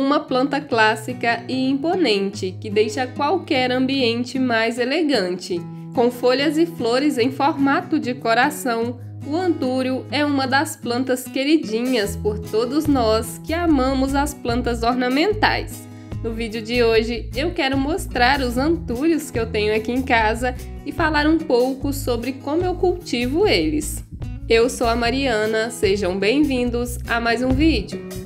uma planta clássica e imponente que deixa qualquer ambiente mais elegante. Com folhas e flores em formato de coração, o antúrio é uma das plantas queridinhas por todos nós que amamos as plantas ornamentais. No vídeo de hoje eu quero mostrar os antúrios que eu tenho aqui em casa e falar um pouco sobre como eu cultivo eles. Eu sou a Mariana, sejam bem-vindos a mais um vídeo.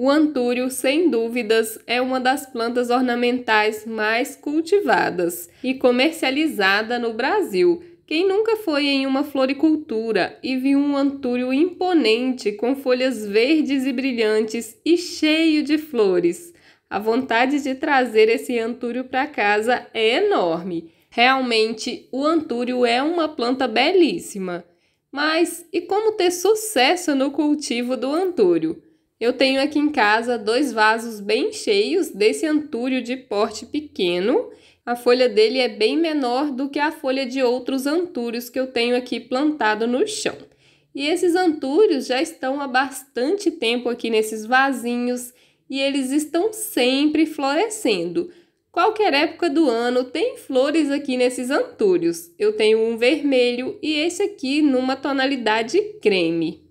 O antúrio, sem dúvidas, é uma das plantas ornamentais mais cultivadas e comercializada no Brasil. Quem nunca foi em uma floricultura e viu um antúrio imponente com folhas verdes e brilhantes e cheio de flores? A vontade de trazer esse antúrio para casa é enorme. Realmente, o antúrio é uma planta belíssima. Mas e como ter sucesso no cultivo do antúrio? Eu tenho aqui em casa dois vasos bem cheios desse antúrio de porte pequeno. A folha dele é bem menor do que a folha de outros antúrios que eu tenho aqui plantado no chão. E esses antúrios já estão há bastante tempo aqui nesses vasinhos e eles estão sempre florescendo. Qualquer época do ano tem flores aqui nesses antúrios. Eu tenho um vermelho e esse aqui numa tonalidade creme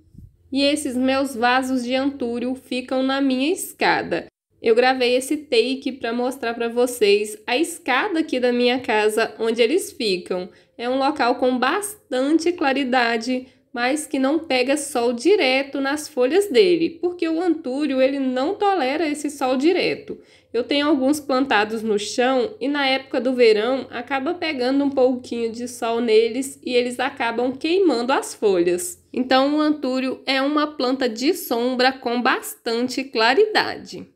e esses meus vasos de antúrio ficam na minha escada. Eu gravei esse take para mostrar para vocês a escada aqui da minha casa onde eles ficam. É um local com bastante claridade, mas que não pega sol direto nas folhas dele, porque o antúrio ele não tolera esse sol direto. Eu tenho alguns plantados no chão e na época do verão acaba pegando um pouquinho de sol neles e eles acabam queimando as folhas. Então o antúrio é uma planta de sombra com bastante claridade.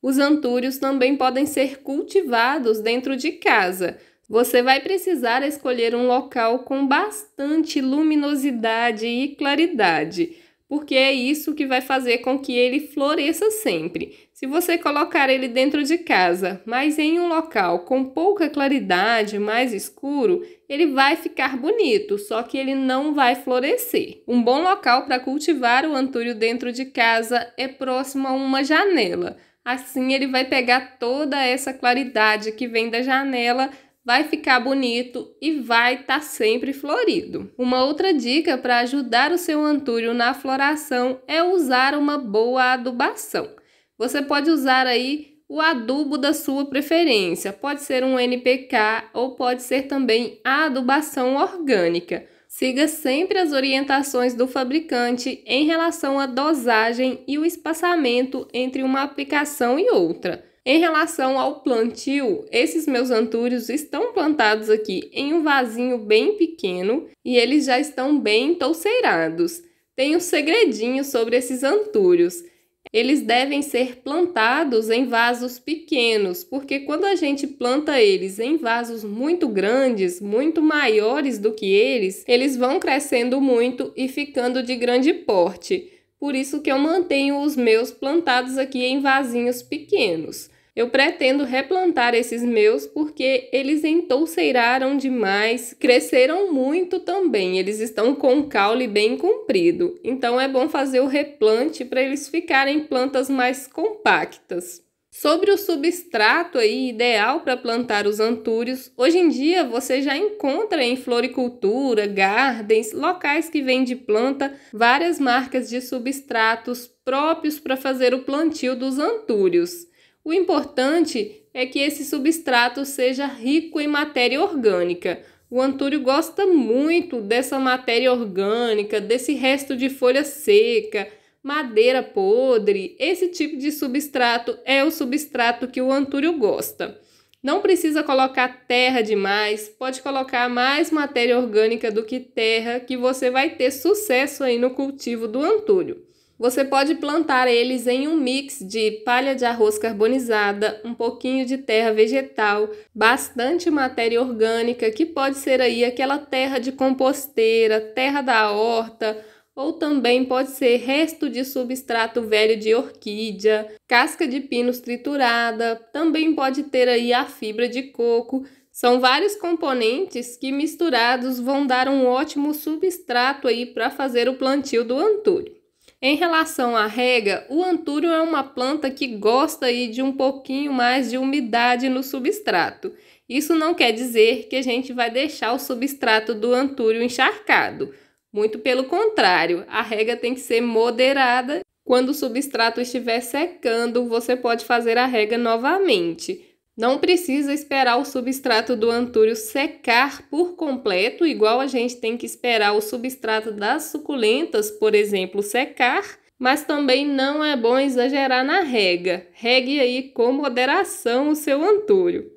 Os antúrios também podem ser cultivados dentro de casa. Você vai precisar escolher um local com bastante luminosidade e claridade porque é isso que vai fazer com que ele floresça sempre. Se você colocar ele dentro de casa, mas em um local com pouca claridade, mais escuro, ele vai ficar bonito, só que ele não vai florescer. Um bom local para cultivar o antúrio dentro de casa é próximo a uma janela. Assim ele vai pegar toda essa claridade que vem da janela vai ficar bonito e vai estar tá sempre florido. Uma outra dica para ajudar o seu antúrio na floração é usar uma boa adubação. Você pode usar aí o adubo da sua preferência, pode ser um NPK ou pode ser também a adubação orgânica. Siga sempre as orientações do fabricante em relação à dosagem e o espaçamento entre uma aplicação e outra. Em relação ao plantio, esses meus antúrios estão plantados aqui em um vasinho bem pequeno e eles já estão bem touceirados. Tem um segredinho sobre esses antúrios. Eles devem ser plantados em vasos pequenos, porque quando a gente planta eles em vasos muito grandes, muito maiores do que eles, eles vão crescendo muito e ficando de grande porte. Por isso que eu mantenho os meus plantados aqui em vasinhos pequenos. Eu pretendo replantar esses meus porque eles entouceiraram demais, cresceram muito também, eles estão com caule bem comprido, então é bom fazer o replante para eles ficarem plantas mais compactas. Sobre o substrato aí ideal para plantar os antúrios, hoje em dia você já encontra em floricultura, gardens, locais que vendem planta, várias marcas de substratos próprios para fazer o plantio dos antúrios. O importante é que esse substrato seja rico em matéria orgânica. O antúrio gosta muito dessa matéria orgânica, desse resto de folha seca, madeira podre. Esse tipo de substrato é o substrato que o antúrio gosta. Não precisa colocar terra demais, pode colocar mais matéria orgânica do que terra, que você vai ter sucesso aí no cultivo do antúrio. Você pode plantar eles em um mix de palha de arroz carbonizada, um pouquinho de terra vegetal, bastante matéria orgânica, que pode ser aí aquela terra de composteira, terra da horta, ou também pode ser resto de substrato velho de orquídea, casca de pinos triturada, também pode ter aí a fibra de coco. São vários componentes que misturados vão dar um ótimo substrato aí para fazer o plantio do antúrio. Em relação à rega, o antúrio é uma planta que gosta aí de um pouquinho mais de umidade no substrato. Isso não quer dizer que a gente vai deixar o substrato do antúrio encharcado. Muito pelo contrário, a rega tem que ser moderada. Quando o substrato estiver secando, você pode fazer a rega novamente. Não precisa esperar o substrato do antúrio secar por completo, igual a gente tem que esperar o substrato das suculentas, por exemplo, secar, mas também não é bom exagerar na rega. Regue aí com moderação o seu antúrio.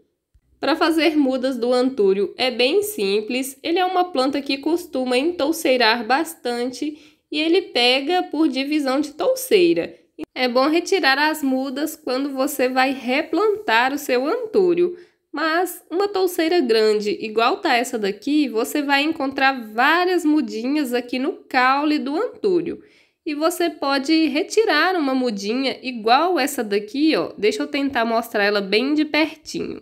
Para fazer mudas do antúrio é bem simples, ele é uma planta que costuma entolseirar bastante e ele pega por divisão de touceira. É bom retirar as mudas quando você vai replantar o seu antúrio, mas uma touceira grande, igual tá essa daqui, você vai encontrar várias mudinhas aqui no caule do antúrio. E você pode retirar uma mudinha igual essa daqui, ó. Deixa eu tentar mostrar ela bem de pertinho.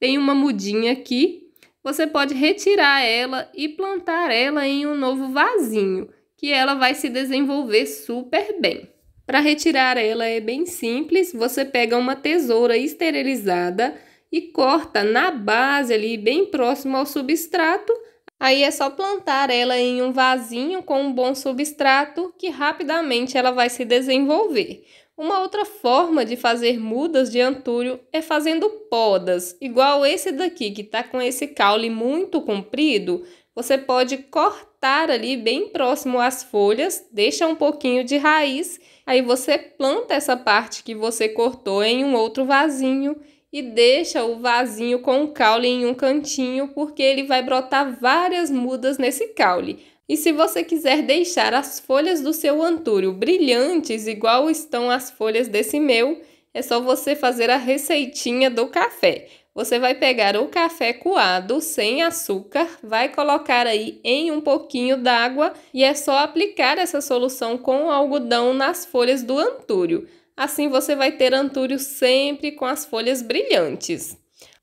Tem uma mudinha aqui, você pode retirar ela e plantar ela em um novo vasinho, que ela vai se desenvolver super bem. Para retirar ela é bem simples, você pega uma tesoura esterilizada e corta na base ali, bem próximo ao substrato. Aí é só plantar ela em um vasinho com um bom substrato que rapidamente ela vai se desenvolver. Uma outra forma de fazer mudas de antúrio é fazendo podas, igual esse daqui que está com esse caule muito comprido, você pode cortar ali bem próximo às folhas, deixa um pouquinho de raiz, aí você planta essa parte que você cortou em um outro vasinho e deixa o vasinho com o caule em um cantinho, porque ele vai brotar várias mudas nesse caule. E se você quiser deixar as folhas do seu antúrio brilhantes, igual estão as folhas desse meu, é só você fazer a receitinha do café você vai pegar o café coado sem açúcar, vai colocar aí em um pouquinho d'água e é só aplicar essa solução com o algodão nas folhas do antúrio. Assim você vai ter antúrio sempre com as folhas brilhantes.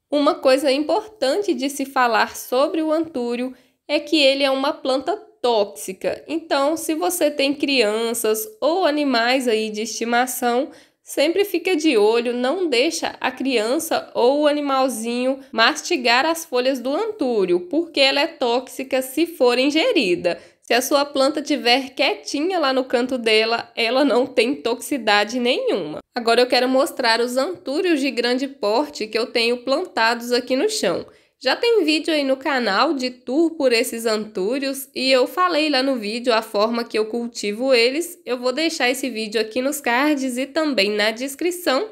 Uma coisa importante de se falar sobre o antúrio é que ele é uma planta tóxica. Então, se você tem crianças ou animais aí de estimação, Sempre fica de olho, não deixa a criança ou o animalzinho mastigar as folhas do antúrio, porque ela é tóxica se for ingerida. Se a sua planta tiver quietinha lá no canto dela, ela não tem toxicidade nenhuma. Agora eu quero mostrar os antúrios de grande porte que eu tenho plantados aqui no chão. Já tem vídeo aí no canal de tour por esses antúrios e eu falei lá no vídeo a forma que eu cultivo eles. Eu vou deixar esse vídeo aqui nos cards e também na descrição.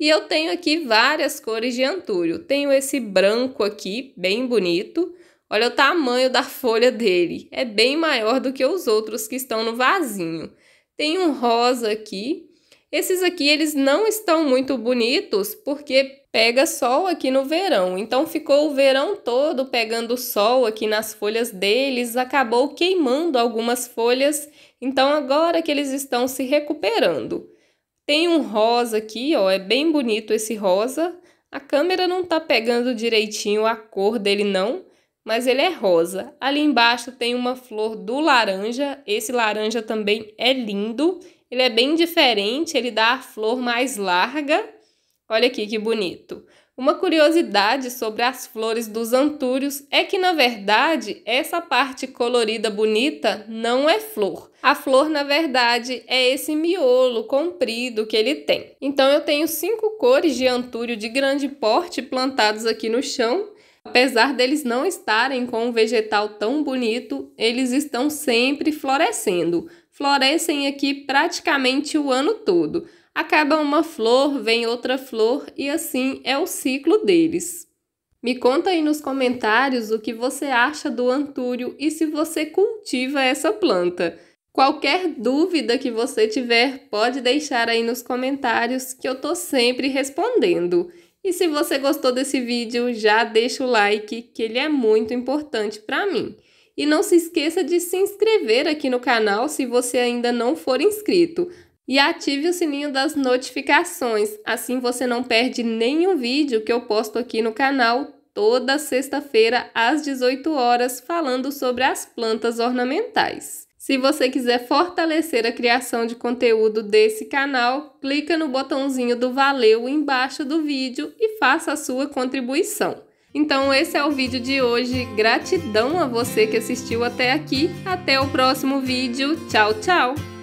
E eu tenho aqui várias cores de antúrio. Tenho esse branco aqui, bem bonito. Olha o tamanho da folha dele. É bem maior do que os outros que estão no vasinho. Tem um rosa aqui, esses aqui eles não estão muito bonitos porque pega sol aqui no verão. Então ficou o verão todo pegando sol aqui nas folhas deles, acabou queimando algumas folhas. Então agora que eles estão se recuperando. Tem um rosa aqui, ó, é bem bonito esse rosa. A câmera não tá pegando direitinho a cor dele não, mas ele é rosa. Ali embaixo tem uma flor do laranja, esse laranja também é lindo. Ele é bem diferente, ele dá a flor mais larga. Olha aqui que bonito. Uma curiosidade sobre as flores dos antúrios é que, na verdade, essa parte colorida bonita não é flor. A flor, na verdade, é esse miolo comprido que ele tem. Então, eu tenho cinco cores de antúrio de grande porte plantados aqui no chão Apesar deles não estarem com um vegetal tão bonito, eles estão sempre florescendo. Florescem aqui praticamente o ano todo. Acaba uma flor, vem outra flor e assim é o ciclo deles. Me conta aí nos comentários o que você acha do antúrio e se você cultiva essa planta. Qualquer dúvida que você tiver, pode deixar aí nos comentários que eu tô sempre respondendo. E se você gostou desse vídeo, já deixa o like, que ele é muito importante para mim. E não se esqueça de se inscrever aqui no canal se você ainda não for inscrito. E ative o sininho das notificações, assim você não perde nenhum vídeo que eu posto aqui no canal toda sexta-feira às 18 horas falando sobre as plantas ornamentais. Se você quiser fortalecer a criação de conteúdo desse canal, clica no botãozinho do valeu embaixo do vídeo e faça a sua contribuição. Então esse é o vídeo de hoje. Gratidão a você que assistiu até aqui. Até o próximo vídeo. Tchau, tchau.